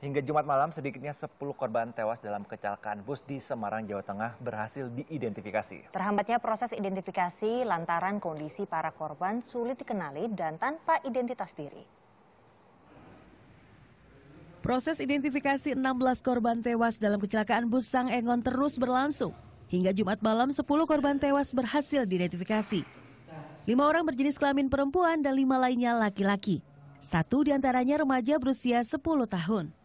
Hingga Jumat malam, sedikitnya 10 korban tewas dalam kecelakaan bus di Semarang, Jawa Tengah berhasil diidentifikasi. Terhambatnya proses identifikasi lantaran kondisi para korban sulit dikenali dan tanpa identitas diri. Proses identifikasi 16 korban tewas dalam kecelakaan bus Sang Engon terus berlangsung. Hingga Jumat malam, 10 korban tewas berhasil diidentifikasi. Lima orang berjenis kelamin perempuan dan lima lainnya laki-laki. Satu diantaranya remaja berusia 10 tahun.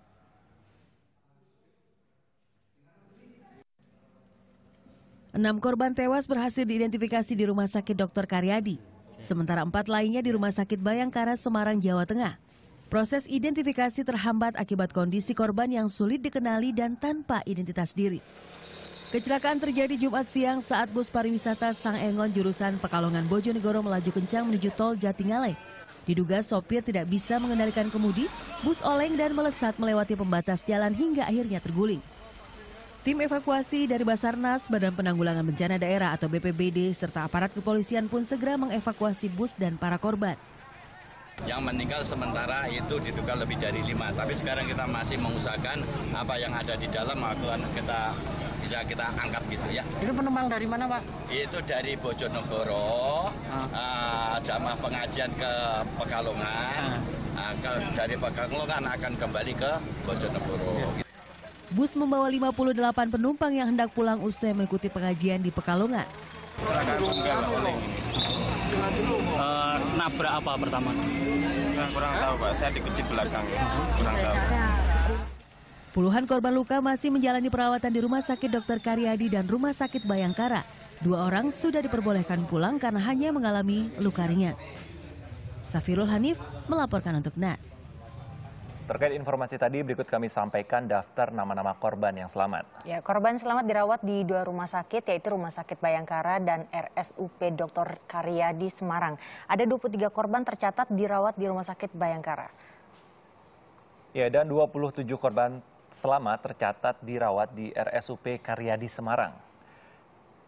Enam korban tewas berhasil diidentifikasi di Rumah Sakit Dr. Karyadi, sementara empat lainnya di Rumah Sakit Bayangkara, Semarang, Jawa Tengah. Proses identifikasi terhambat akibat kondisi korban yang sulit dikenali dan tanpa identitas diri. Kecelakaan terjadi Jumat siang saat bus pariwisata Sang Engon jurusan Pekalongan Bojonegoro melaju kencang menuju tol Jatingale. Diduga sopir tidak bisa mengendalikan kemudi, bus oleng dan melesat melewati pembatas jalan hingga akhirnya terguling. Tim evakuasi dari Basarnas, Badan Penanggulangan Bencana Daerah atau BPBD, serta aparat kepolisian pun segera mengevakuasi bus dan para korban. Yang meninggal sementara itu diduga lebih dari lima, tapi sekarang kita masih mengusahakan apa yang ada di dalam akan kita bisa kita angkat gitu ya. Itu penumpang dari mana Pak? Itu dari Bojonegoro, ah. uh, jamaah pengajian ke Pekalongan, ah. uh, ke, dari Pekalongan akan kembali ke Bojonegoro. Ya. Bus membawa 58 penumpang yang hendak pulang usai mengikuti pengajian di Pekalongan. Uh, nabrak apa pertama? Kurang tahu Pak, saya dikecil belakang. Kurang tahu. Puluhan korban luka masih menjalani perawatan di Rumah Sakit Dr. Karyadi dan Rumah Sakit Bayangkara. Dua orang sudah diperbolehkan pulang karena hanya mengalami luka ringan. Safirul Hanif melaporkan untuk NAT. Terkait informasi tadi, berikut kami sampaikan daftar nama-nama korban yang selamat. Ya, korban selamat dirawat di dua rumah sakit, yaitu Rumah Sakit Bayangkara dan RSUP Dr. Karya di Semarang. Ada 23 korban tercatat dirawat di Rumah Sakit Bayangkara. Ya, dan 27 korban selamat tercatat dirawat di RSUP Karyadi Semarang.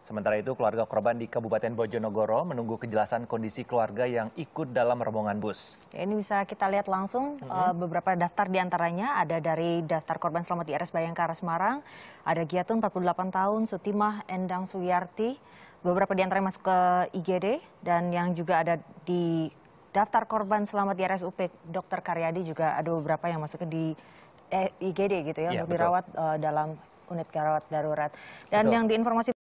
Sementara itu, keluarga korban di Kabupaten Bojonegoro menunggu kejelasan kondisi keluarga yang ikut dalam rombongan bus. Ini bisa kita lihat langsung mm -hmm. uh, beberapa daftar diantaranya. Ada dari daftar korban selamat di RS Bayangkara Semarang, ada Giatun 48 tahun, Sutimah Endang Suyarti, beberapa diantaranya masuk ke IGD, dan yang juga ada di daftar korban selamat di RSUP Dr. Karyadi juga ada beberapa yang masuk ke di eh, IGD gitu ya, ya untuk betul. dirawat uh, dalam unit gawat darurat. Dan betul. yang diinformasi